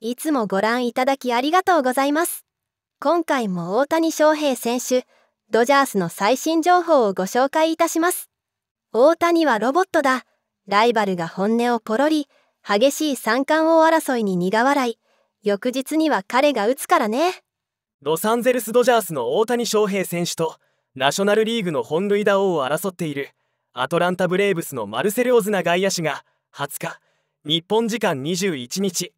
いつもご覧いただきありがとうございます。今回も大谷翔平選手、ドジャースの最新情報をご紹介いたします。大谷はロボットだ。ライバルが本音をポロリ、激しい三冠王争いに苦笑い、翌日には彼が打つからね。ロサンゼルス・ドジャースの大谷翔平選手と、ナショナルリーグの本塁打王を争っている、アトランタ・ブレーブスのマルセル・オズナ外野手が、20日、日本時間21日、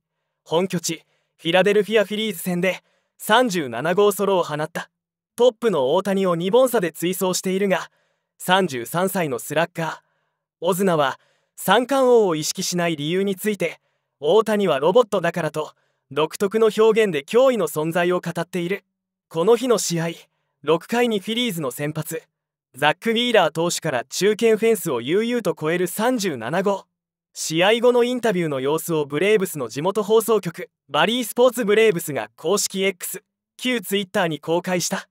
本拠地フィラデルフィア・フィリーズ戦で37号ソロを放ったトップの大谷を2本差で追走しているが33歳のスラッガーオズナは三冠王を意識しない理由について大谷はロボットだからと独特の表現で驚異の存在を語っているこの日の試合6回にフィリーズの先発ザック・ウィーラー投手から中堅フェンスを悠々と超える37号試合後のインタビューの様子をブレーブスの地元放送局バリースポーツブレーブスが公式 X 旧 Twitter に公開した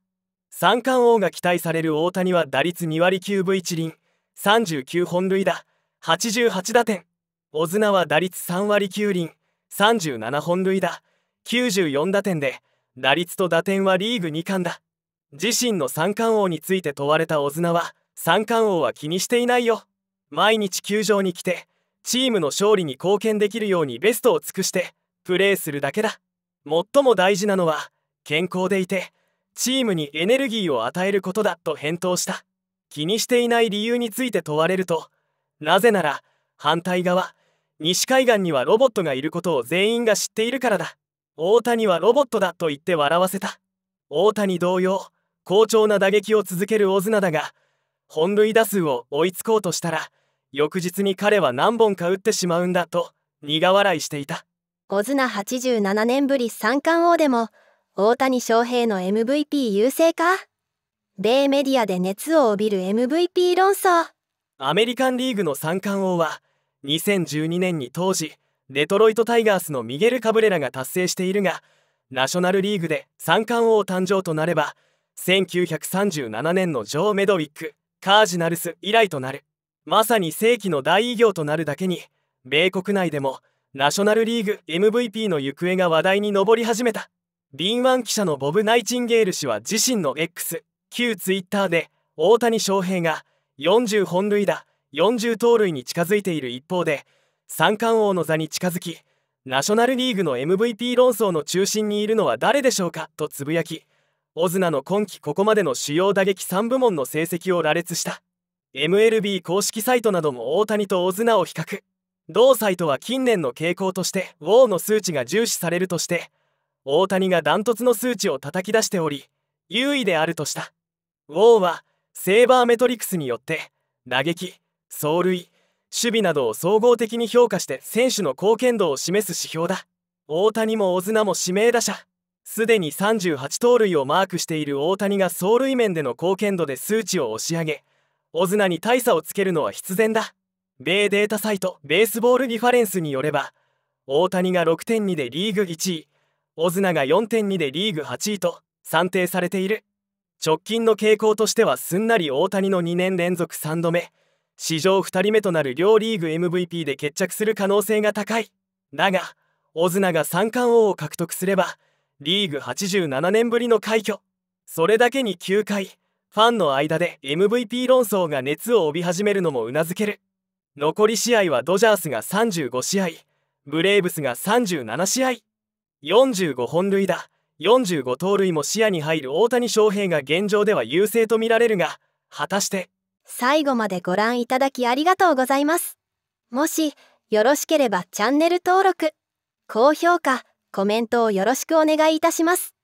三冠王が期待される大谷は打率2割9分1厘39本塁打88打点小綱は打率3割9厘37本塁打94打点で打率と打点はリーグ2冠だ自身の三冠王について問われた小綱は三冠王は気にしていないよ毎日球場に来てチームの勝利に貢献できるようにベストを尽くしてプレーするだけだ最も大事なのは健康でいてチームにエネルギーを与えることだと返答した気にしていない理由について問われるとなぜなら反対側西海岸にはロボットがいることを全員が知っているからだ大谷はロボットだと言って笑わせた大谷同様好調な打撃を続けるオズナだが本塁打数を追いつこうとしたら翌日に彼は何本か打ってしまうんだと苦笑いしていたオズナ87年ぶり三冠王でも大谷翔平の MVP 優勢か米メディアで熱を帯びる MVP 論争アメリカンリーグの三冠王は2012年に当時デトロイト・タイガースのミゲル・カブレラが達成しているがナショナルリーグで三冠王誕生となれば1937年のジョー・メドウィックカージナルス以来となるまさに世紀の大偉業となるだけに米国内でもナショナルリーグ MVP の行方が話題に上り始めた敏腕記者のボブ・ナイチンゲール氏は自身の X 旧 Twitter で大谷翔平が40本塁打40盗塁に近づいている一方で三冠王の座に近づきナショナルリーグの MVP 論争の中心にいるのは誰でしょうかとつぶやきオズナの今季ここまでの主要打撃3部門の成績を羅列した。MLB 公式サイトなども大谷とオズナを比較同サイトは近年の傾向としてウォーの数値が重視されるとして大谷がダントツの数値を叩き出しており優位であるとしたウォーはセーバーメトリクスによって打撃走塁守備などを総合的に評価して選手の貢献度を示す指標だ大谷もオズナも指名打者すでに38盗塁をマークしている大谷が走塁面での貢献度で数値を押し上げオズナに大差をつけるのは必然だ米データサイトベースボールリファレンスによれば大谷が6.2でリーグ1位オズナが4.2でリーグ8位と算定されている直近の傾向としてはすんなり大谷の2年連続3度目史上2人目となる両リーグ MVP で決着する可能性が高いだがオズナが三冠王を獲得すればリーグ87年ぶりの快挙それだけに9回ファンの間で MVP 論争が熱を帯び始めるのもうなずける残り試合はドジャースが35試合ブレーブスが37試合45本塁打45盗塁も視野に入る大谷翔平が現状では優勢とみられるが果たして最後までご覧いただきありがとうございますもしよろしければチャンネル登録高評価コメントをよろしくお願いいたします